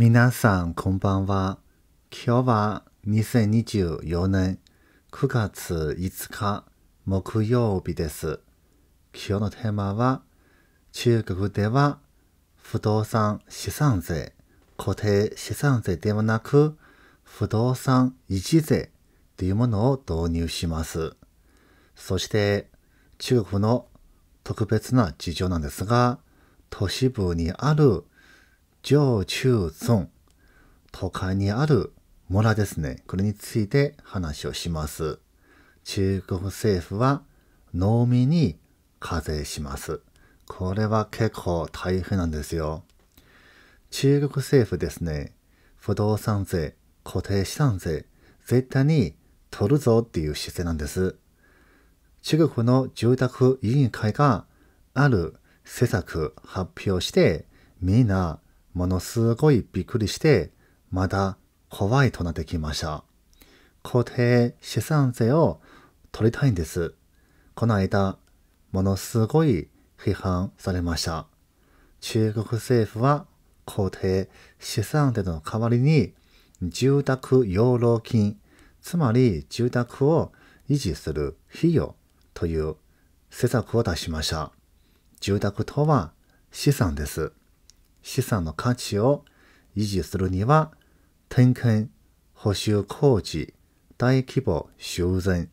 皆さん、こんばんは。今日は2024年9月5日木曜日です。今日のテーマは、中国では不動産資産税、固定資産税ではなく、不動産維持税というものを導入します。そして、中国の特別な事情なんですが、都市部にある上中村都会にある村ですね。これについて話をします。中国政府は農民に課税します。これは結構大変なんですよ。中国政府ですね、不動産税、固定資産税、絶対に取るぞっていう姿勢なんです。中国の住宅委員会がある施策発表して、みんなものすごいびっくりして、まだ怖いとなってきました。固定資産税を取りたいんです。この間、ものすごい批判されました。中国政府は固定資産税の代わりに住宅養老金、つまり住宅を維持する費用という施策を出しました。住宅とは資産です。資産の価値を維持するには、点検、補修工事、大規模修繕、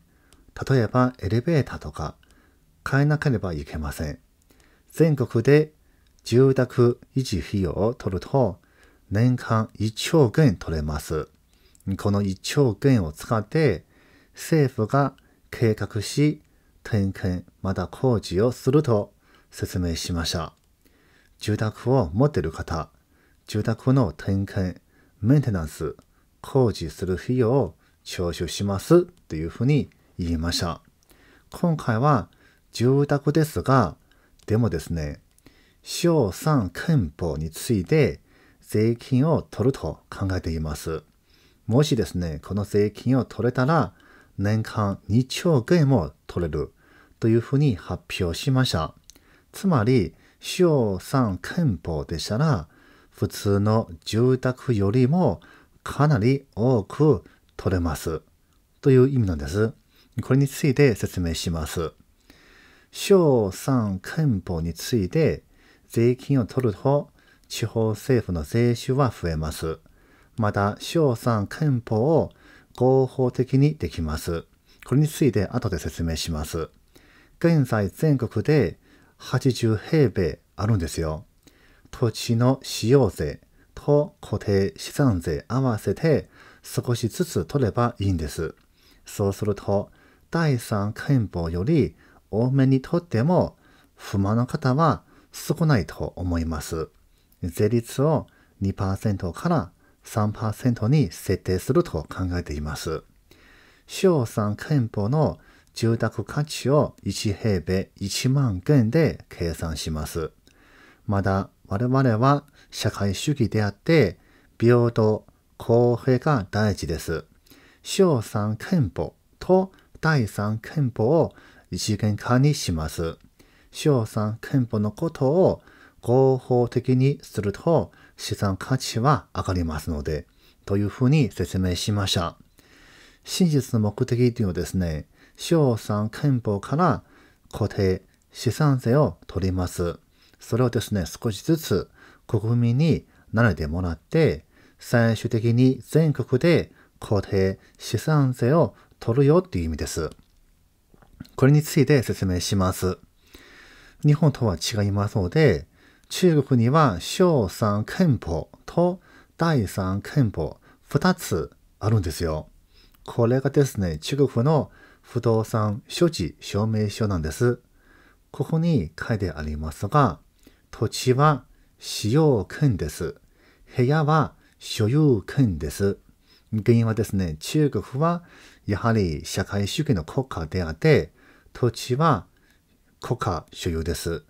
例えばエレベーターとか、変えなければいけません。全国で住宅維持費用を取ると、年間1兆元取れます。この1兆元を使って、政府が計画し、点検、また工事をすると説明しました。住宅を持っている方、住宅の点検、メンテナンス、工事する費用を徴収しますというふうに言いました。今回は住宅ですが、でもですね、小三憲法について税金を取ると考えています。もしですね、この税金を取れたら、年間2兆円も取れるというふうに発表しました。つまり、小3憲法でしたら、普通の住宅よりもかなり多く取れます。という意味なんです。これについて説明します。小3憲法について、税金を取ると地方政府の税収は増えます。また、小3憲法を合法的にできます。これについて後で説明します。現在全国で80平米あるんですよ。土地の使用税と固定資産税合わせて少しずつ取ればいいんです。そうすると、第三憲法より多めにとっても不満の方は少ないと思います。税率を2%から3%に設定すると考えています。小三憲法の住宅価値を1平米1万件で計算します。まだ我々は社会主義であって平等、公平が大事です。小三憲法と第三憲法を一元化にします。小三憲法のことを合法的にすると資産価値は上がりますので、というふうに説明しました。真実の目的というのはですね、賞賛憲法から固定資産税を取ります。それをですね、少しずつ国民に慣れてもらって、最終的に全国で固定資産税を取るよっていう意味です。これについて説明します。日本とは違いますので、中国には小三憲法と第三憲法2つあるんですよ。これがですね、中国の不動産所持証明書なんです。ここに書いてありますが、土地は使用権です。部屋は所有権です。原因はですね、中国はやはり社会主義の国家であって、土地は国家所有です。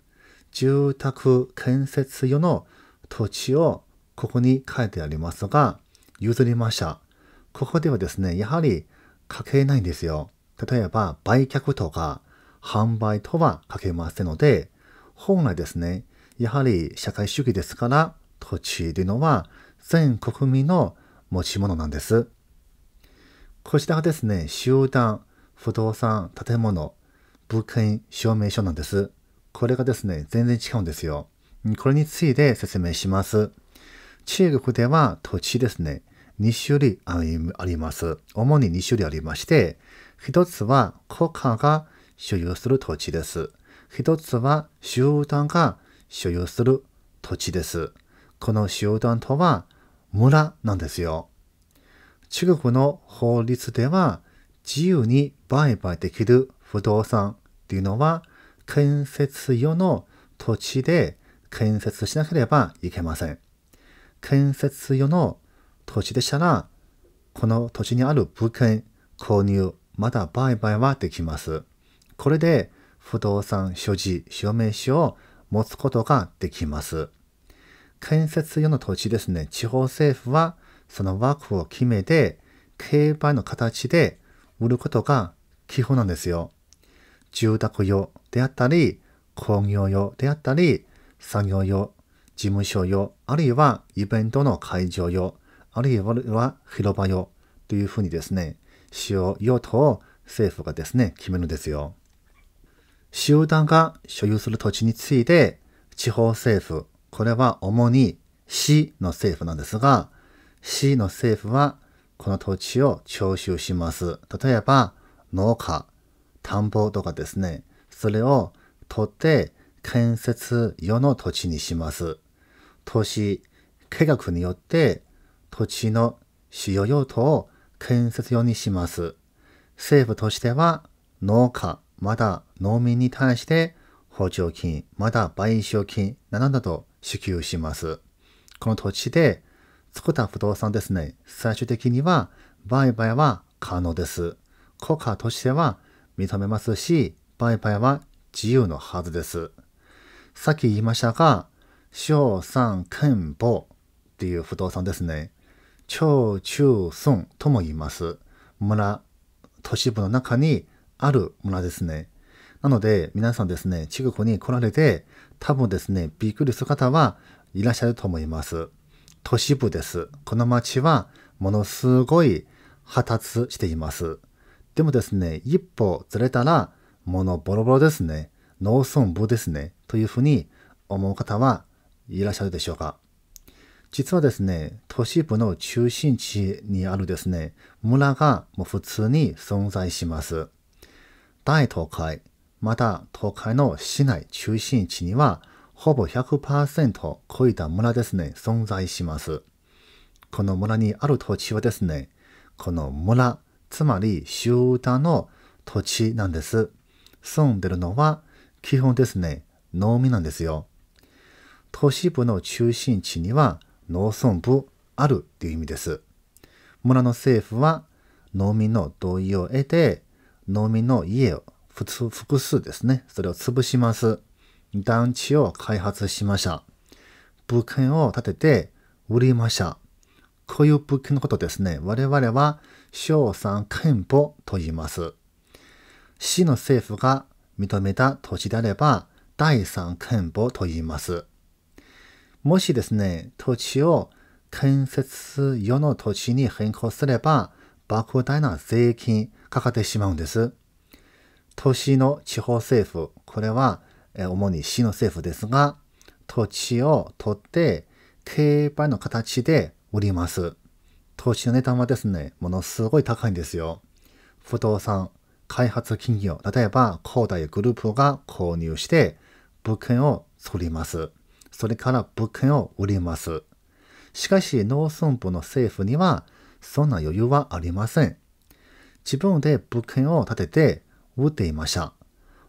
住宅建設用の土地をここに書いてありますが、譲りました。ここではですね、やはり書けないんですよ。例えば売却とか販売とは書けませんので、本来ですね、やはり社会主義ですから、土地というのは全国民の持ち物なんです。こちらがですね、集団、不動産、建物、物件、証明書なんです。これがですね、全然違うんですよ。これについて説明します。中国では土地ですね、2種類あります。主に2種類ありまして、一つは国家が所有する土地です。一つは集団が所有する土地です。この集団とは村なんですよ。中国の法律では自由に売買できる不動産っていうのは建設用の土地で建設しなければいけません。建設用の土地でしたら、この土地にある物件購入まだ売買はできます。これで不動産所持証明書を持つことができます。建設用の土地ですね、地方政府はその枠を決めて、競売の形で売ることが基本なんですよ。住宅用であったり、工業用であったり、作業用、事務所用、あるいはイベントの会場用、あるいは広場用というふうにですね、しよう用途を政府がですね、決めるんですよ。集団が所有する土地について、地方政府、これは主に市の政府なんですが、市の政府はこの土地を徴収します。例えば、農家、田んぼとかですね、それを取って建設用の土地にします。都市計画によって土地の主要用途を建設用にします。政府としては農家、まだ農民に対して補助金、まだ賠償金などと支給します。この土地で作った不動産ですね、最終的には売買は可能です。国家としては認めますし、売買は自由のはずです。さっき言いましたが、小三憲法っていう不動産ですね。長中村とも言います。村、都市部の中にある村ですね。なので、皆さんですね、中国に来られて、多分ですね、びっくりする方はいらっしゃると思います。都市部です。この町はものすごい発達しています。でもですね、一歩ずれたら、ものボロボロですね。農村部ですね。というふうに思う方はいらっしゃるでしょうか。実はですね、都市部の中心地にあるですね、村がもう普通に存在します。大都会、また都会の市内中心地には、ほぼ100%超えいた村ですね、存在します。この村にある土地はですね、この村、つまり集団の土地なんです。住んでるのは基本ですね、農民なんですよ。都市部の中心地には農村部あるっていう意味です。村の政府は農民の同意を得て、農民の家を複数ですね、それを潰します。団地を開発しました。物件を建てて売りました。こういう物件のことですね、我々は小産憲法と言います。市の政府が認めた土地であれば、第三憲法と言います。もしですね、土地を建設用の土地に変更すれば、莫大な税金かかってしまうんです。都市の地方政府、これは、主に市の政府ですが、土地を取って競売の形で売ります。土地の値段はですね、ものすごい高いんですよ。不動産、開発企業、例えば広大グループが購入して物件を作ります。それから物件を売ります。しかし農村部の政府にはそんな余裕はありません。自分で物件を建てて売っていました。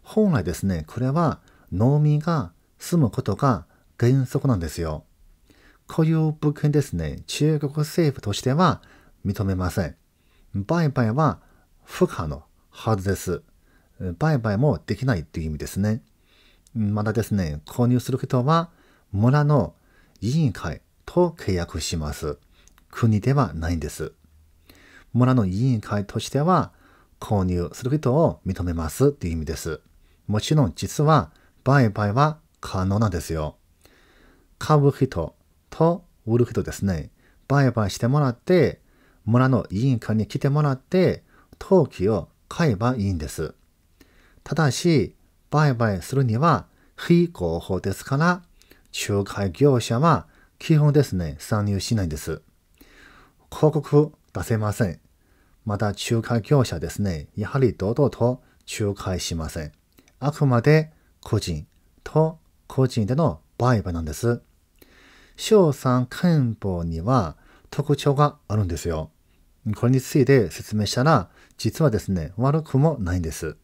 本来ですね、これは農民が住むことが原則なんですよ。こういう物件ですね、中国政府としては認めません。売買は不可のはずです。売買もできないっていう意味ですね。またですね、購入する人は村の委員会と契約します。国ではないんです。村の委員会としては、購入する人を認めますっていう意味です。もちろん実は売買は可能なんですよ。買う人と売る人ですね。売買してもらって、村の委員会に来てもらって、陶器を買えばいいんです。ただし、売買するには非合法ですから、仲介業者は基本ですね、参入しないんです。広告出せません。また仲介業者ですね、やはり堂々と仲介しません。あくまで個人と個人での売買なんです。賞賛憲法には特徴があるんですよ。これについて説明したら、実はですね、悪くもないんです。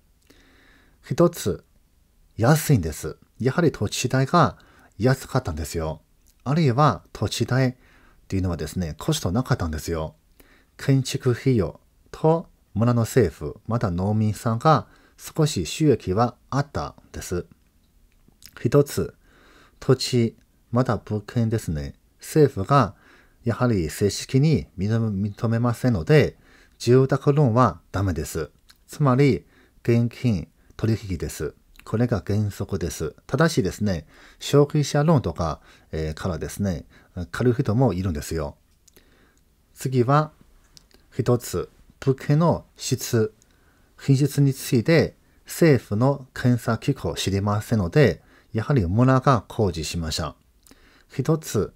一つ、安いんです。やはり土地代が安かったんですよ。あるいは土地代っていうのはですね、コストなかったんですよ。建築費用と村の政府、また農民さんが少し収益はあったんです。一つ、土地、また物件ですね、政府がやはり正式に認めませんので、住宅ローンはダメです。つまり、現金取引です。これが原則です。ただしですね、消費者論とか、えからですね、借りる人もいるんですよ。次は、一つ、物件の質、品質について政府の検査機構を知りませんので、やはり村が工事しました。一つ、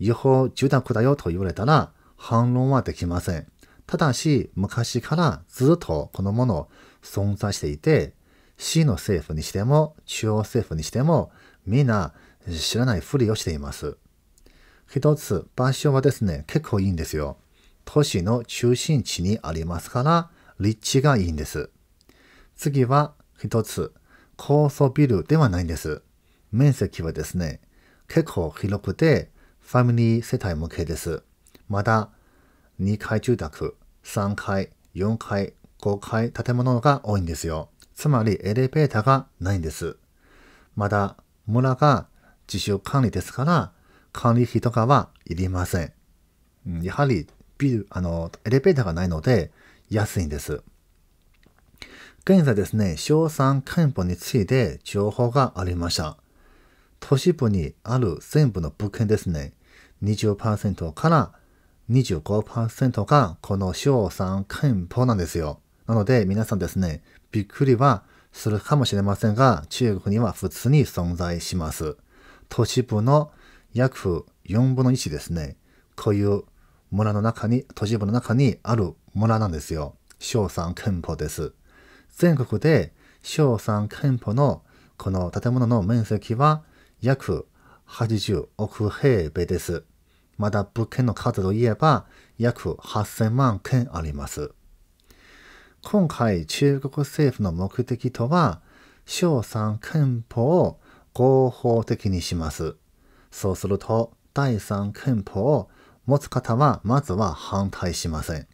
違法住宅だよと言われたら反論はできません。ただし、昔からずっとこのもの存在していて、市の政府にしても、中央政府にしても、皆知らないふりをしています。一つ、場所はですね、結構いいんですよ。都市の中心地にありますから、立地がいいんです。次は、一つ、高層ビルではないんです。面積はですね、結構広くて、ファミリー世帯向けです。まだ、2階住宅、3階、4階、5階建物が多いんですよ。つまりエレベーターがないんです。まだ村が自主管理ですから、管理費とかはいりません。やはりビル、あの、エレベーターがないので安いんです。現在ですね、小3憲法について情報がありました。都市部にある全部の物件ですね、20%から25%がこの小3憲法なんですよ。なので皆さんですね、びっくりはするかもしれませんが、中国には普通に存在します。都市部の約4分の1ですね。こういう村の中に、都市部の中にある村なんですよ。小山憲法です。全国で小山憲法のこの建物の面積は約80億平米です。まだ物件の数といえば約8000万件あります。今回中国政府の目的とは、小三憲法を合法的にします。そうすると、第三憲法を持つ方はまずは反対しません。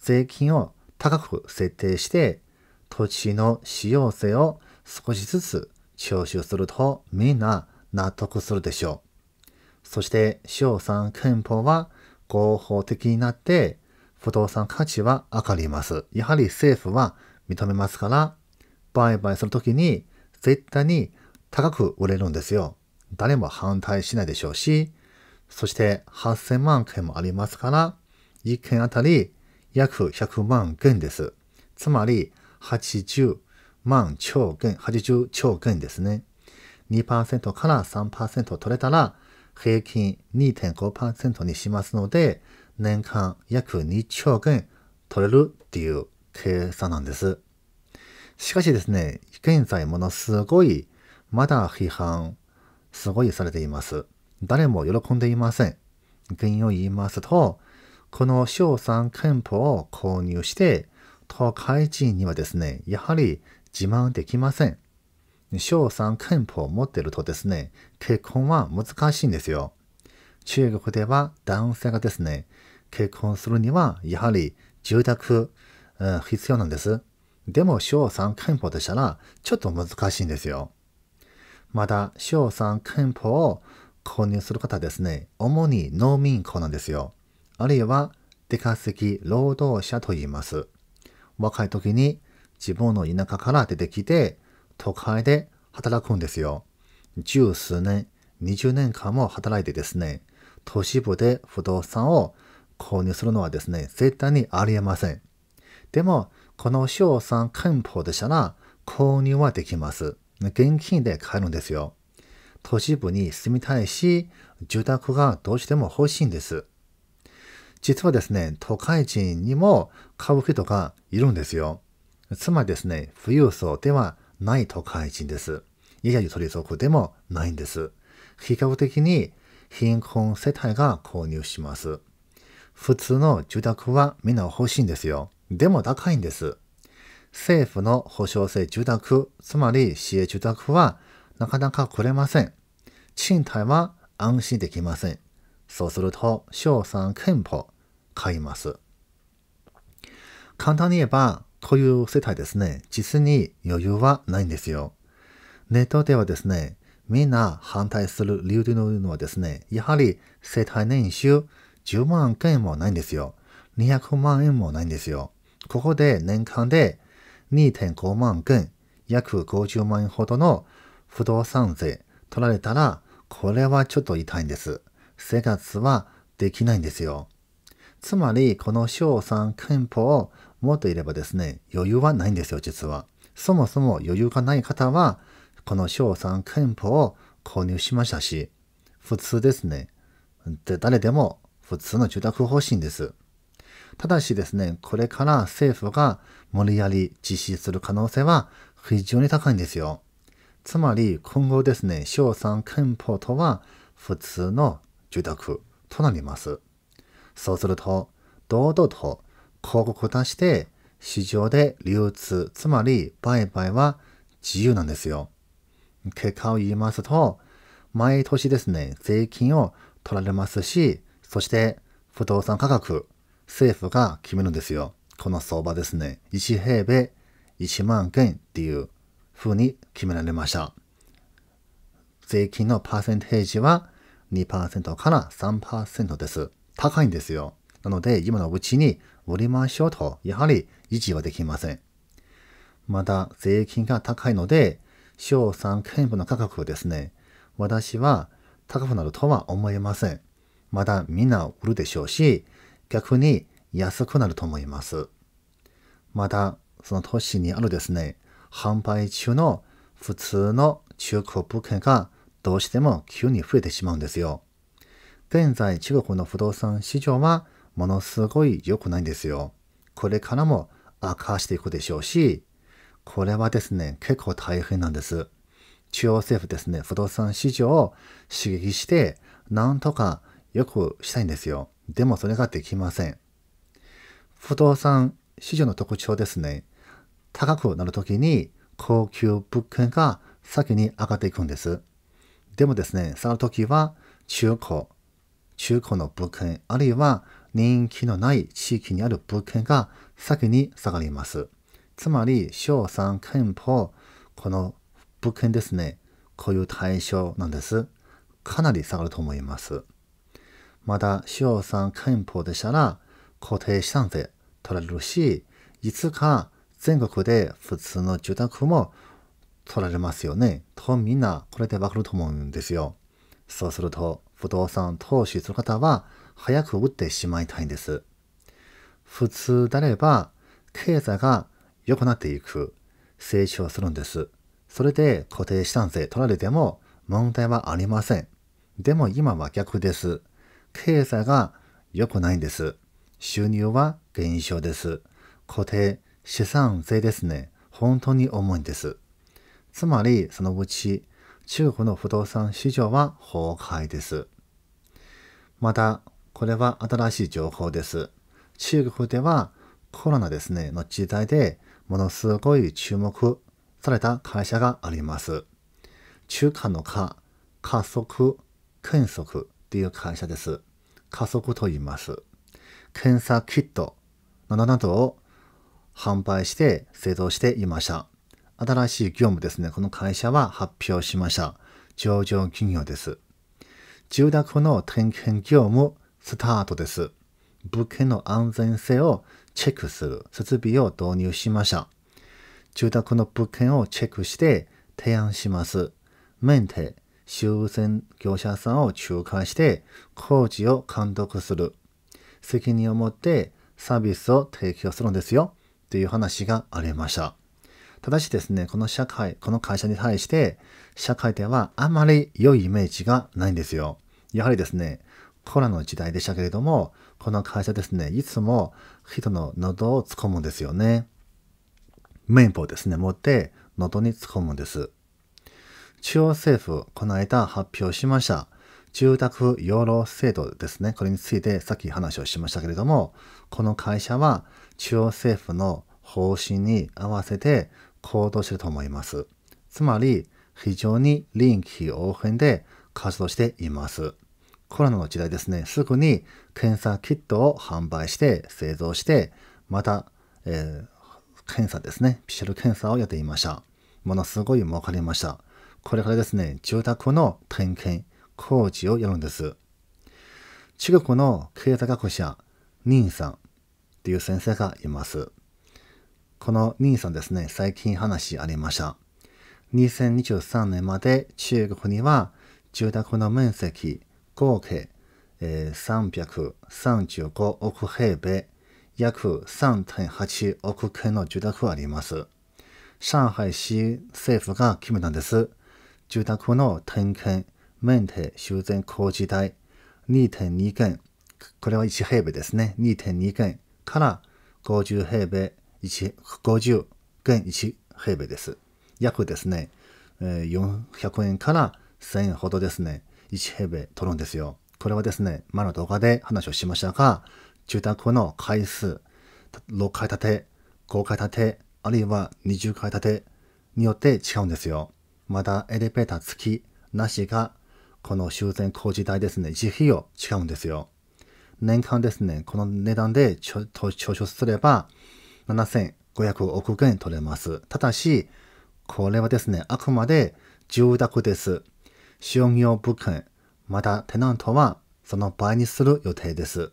税金を高く設定して、土地の使用税を少しずつ徴収するとみんな納得するでしょう。そして、小三憲法は合法的になって、不動産価値は上がります。やはり政府は認めますから、売買するときに絶対に高く売れるんですよ。誰も反対しないでしょうし、そして8000万件もありますから、1件あたり約100万件です。つまり80万兆元、80兆元ですね。2%から3%取れたら平均2.5%にしますので、年間約2兆円取れるっていう計算なんです。しかしですね、現在ものすごい、まだ批判、すごいされています。誰も喜んでいません。原因を言いますと、この賞賛憲法を購入して、東海人にはですね、やはり自慢できません。賞賛憲法を持ってるとですね、結婚は難しいんですよ。中国では男性がですね、結婚するには、やはり住宅、うん、必要なんです。でも、小3憲法でしたら、ちょっと難しいんですよ。また、小3憲法を購入する方ですね、主に農民校なんですよ。あるいは、出稼ぎ労働者と言います。若い時に自分の田舎から出てきて、都会で働くんですよ。十数年、二十年間も働いてですね、都市部で不動産を購入するのはですね、絶対にありえません。でも、この賞賛憲法でしたら、購入はできます。現金で買えるんですよ。都市部に住みたいし、住宅がどうしても欲しいんです。実はですね、都会人にも買う人がいるんですよ。つまりですね、富裕層ではない都会人です。いやゆとり族でもないんです。比較的に貧困世帯が購入します。普通の住宅はみんな欲しいんですよ。でも高いんです。政府の保障性住宅、つまり市営住宅はなかなかくれません。賃貸は安心できません。そうすると、小三憲法買います。簡単に言えば、こういう世帯ですね、実に余裕はないんですよ。ネットではですね、みんな反対する理由というのはですね、やはり世帯年収10万円もないんですよ。200万円もないんですよ。ここで年間で2.5万件、約50万円ほどの不動産税取られたら、これはちょっと痛いんです。生活はできないんですよ。つまり、この賞賛憲法を持っていればですね、余裕はないんですよ、実は。そもそも余裕がない方は、この賞賛憲法を購入しましたし、普通ですね。で誰でも普通の住宅方針です。ただしですね、これから政府が無理やり実施する可能性は非常に高いんですよ。つまり今後ですね、小賛憲法とは普通の住宅となります。そうすると、堂々と広告を出して市場で流通、つまり売買は自由なんですよ。結果を言いますと、毎年ですね、税金を取られますし、そして、不動産価格、政府が決めるんですよ。この相場ですね。1平米1万件っていう風に決められました。税金のパーセンテージは2%から3%です。高いんですよ。なので、今のうちに売りましょうと、やはり維持はできません。また、税金が高いので、小3件分の価格ですね。私は高くなるとは思えません。まだみんな売るでしょうし、逆に安くなると思います。また、その都市にあるですね、販売中の普通の中古物件がどうしても急に増えてしまうんですよ。現在中国の不動産市場はものすごい良くないんですよ。これからも悪化していくでしょうし、これはですね、結構大変なんです。中央政府ですね、不動産市場を刺激して、なんとかよくしたいんですよ。でもそれができません。不動産市場の特徴ですね。高くなるときに高級物件が先に上がっていくんです。でもですね、その時は中古、中古の物件、あるいは人気のない地域にある物件が先に下がります。つまり、小産憲法、この物件ですね、こういう対象なんです。かなり下がると思います。まだ塩さ憲法でしたら固定資産税取られるし、いつか全国で普通の住宅も取られますよね。とみんなこれでわかると思うんですよ。そうすると、不動産投資する方は早く売ってしまいたいんです。普通であれば、経済が良くなっていく、成長するんです。それで固定資産税取られても問題はありません。でも今は逆です。経済が良くないんです。収入は減少です。固定資産税ですね。本当に重いんです。つまり、そのうち、中国の不動産市場は崩壊です。また、これは新しい情報です。中国ではコロナですね、の時代でものすごい注目された会社があります。中間の科、加速、検索っていう会社です。加速と言います。検査キットなどを販売して製造していました。新しい業務ですね、この会社は発表しました。上場企業です。住宅の点検業務スタートです。物件の安全性をチェックする設備を導入しました。住宅の物件をチェックして提案します。メンテ、修繕業者さんを仲介して工事を監督する。責任を持ってサービスを提供するんですよ。という話がありました。ただしですね、この社会、この会社に対して、社会ではあまり良いイメージがないんですよ。やはりですね、コラの時代でしたけれども、この会社ですね、いつも人の喉を突っ込むんですよね。綿棒ですね、持って喉に突っ込むんです。中央政府、この間発表しました。住宅養老制度ですね。これについてさっき話をしましたけれども、この会社は中央政府の方針に合わせて行動してると思います。つまり、非常に臨機応変で活動しています。コロナの時代ですね、すぐに検査キットを販売して製造して、また、えー、検査ですね、PCR 検査をやっていました。ものすごい儲かりました。これからですね、住宅の点検、工事をやるんです。中国の経済学者、ニンさんっていう先生がいます。このニンさんですね、最近話ありました。2023年まで中国には住宅の面積合計、えー、335億平米、約3.8億件の住宅あります。上海市政府が決めたんです。住宅の点検、メンテ、修繕工事代、2.2件、これは1平米ですね、2.2件から50平米、50件1平米です。約ですね、400円から1000円ほどですね、1平米取るんですよ。これはですね、前の動画で話をしましたが、住宅の回数、6階建て、5階建て、あるいは20階建てによって違うんですよ。まだエレベーター付きなしが、この修繕工事代ですね、自費を違うんですよ。年間ですね、この値段で徴収すれば、7500億円取れます。ただし、これはですね、あくまで住宅です。商業物件、またテナントはその倍にする予定です。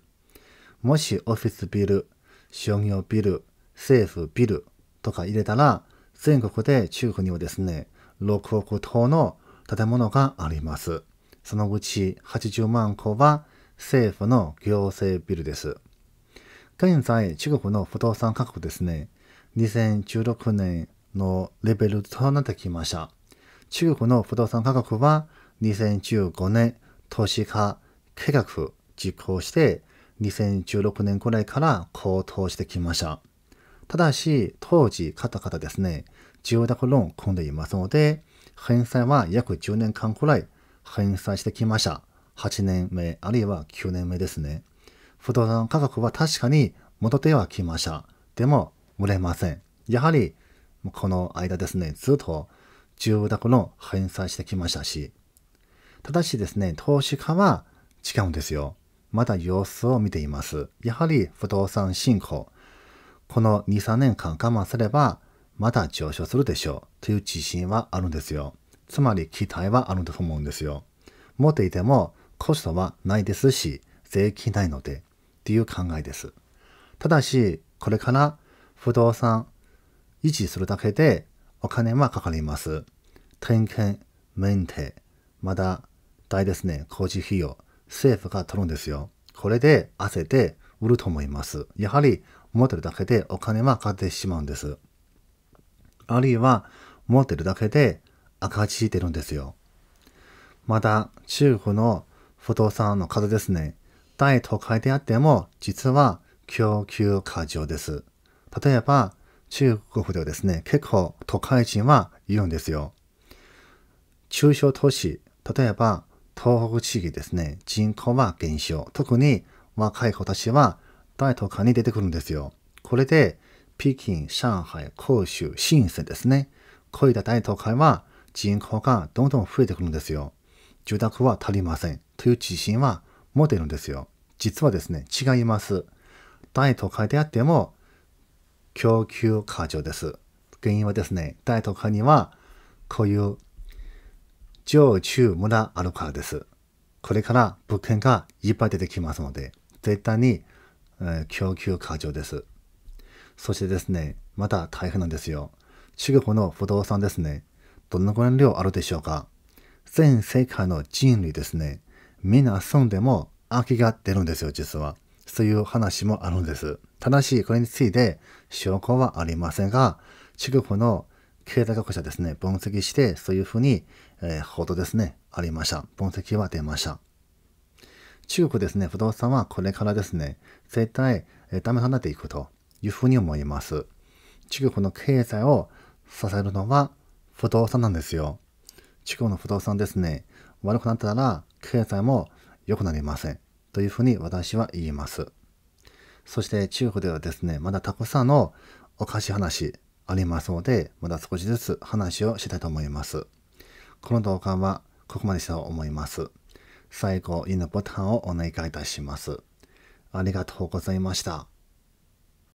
もしオフィスビル、商業ビル、政府ビルとか入れたら、全国で中国にはですね、6億棟の建物があります。そのうち80万戸は政府の行政ビルです。現在、中国の不動産価格ですね、2016年のレベルとなってきました。中国の不動産価格は2015年投資家計画実行して2016年くらいから高騰してきました。ただし、当時買った方ですね、住宅ローンを組んでいますので、返済は約10年間くらい返済してきました。8年目、あるいは9年目ですね。不動産価格は確かに戻ってはきました。でも、売れません。やはり、この間ですね、ずっと住宅の返済してきましたし、ただしですね、投資家は違うんですよ。まだ様子を見ています。やはり不動産進行。この2、3年間我慢すれば、また上昇するでしょうという自信はあるんですよ。つまり期待はあるんだと思うんですよ。持っていてもコストはないですし、税金ないのでっていう考えです。ただし、これから不動産維持するだけでお金はかかります。点検、メンテ、まだ大ですね、工事費用、政府が取るんですよ。これで汗で売ると思います。やはり持ってるだけでお金はかかってしまうんです。あるいは持ってるだけで赤字してるんですよ。また、中国の不動産の数ですね。大都会であっても、実は供給過剰です。例えば、中国ではですね、結構都会人はいるんですよ。中小都市、例えば東北地域ですね、人口は減少。特に若い子たちは大都会に出てくるんですよ。これで北京、上海、広州、深センですね。こういった大都会は人口がどんどん増えてくるんですよ。住宅は足りませんという自信は持てるんですよ。実はですね、違います。大都会であっても供給過剰です。原因はですね、大都会にはこういう上中村あるからです。これから物件がいっぱい出てきますので、絶対に、えー、供給過剰です。そしてですね、まだ台風なんですよ。中国の不動産ですね。どのぐらいの量あるでしょうか全世界の人類ですね。みんな住んでも空きが出るんですよ、実は。そういう話もあるんです。ただし、これについて証拠はありませんが、中国の経済学者ですね、分析して、そういうふうに、えー、報道ですね、ありました。分析は出ました。中国ですね、不動産はこれからですね、絶対、えー、ダメになっていくと。いうふうに思います。中国の経済を支えるのは不動産なんですよ。中国の不動産ですね、悪くなったら経済も良くなりません。というふうに私は言います。そして中国ではですね、まだたくさんのおかしい話ありますので、まだ少しずつ話をしたいと思います。この動画はここまでしたと思います。最後、いいねボタンをお願いいたします。ありがとうございました。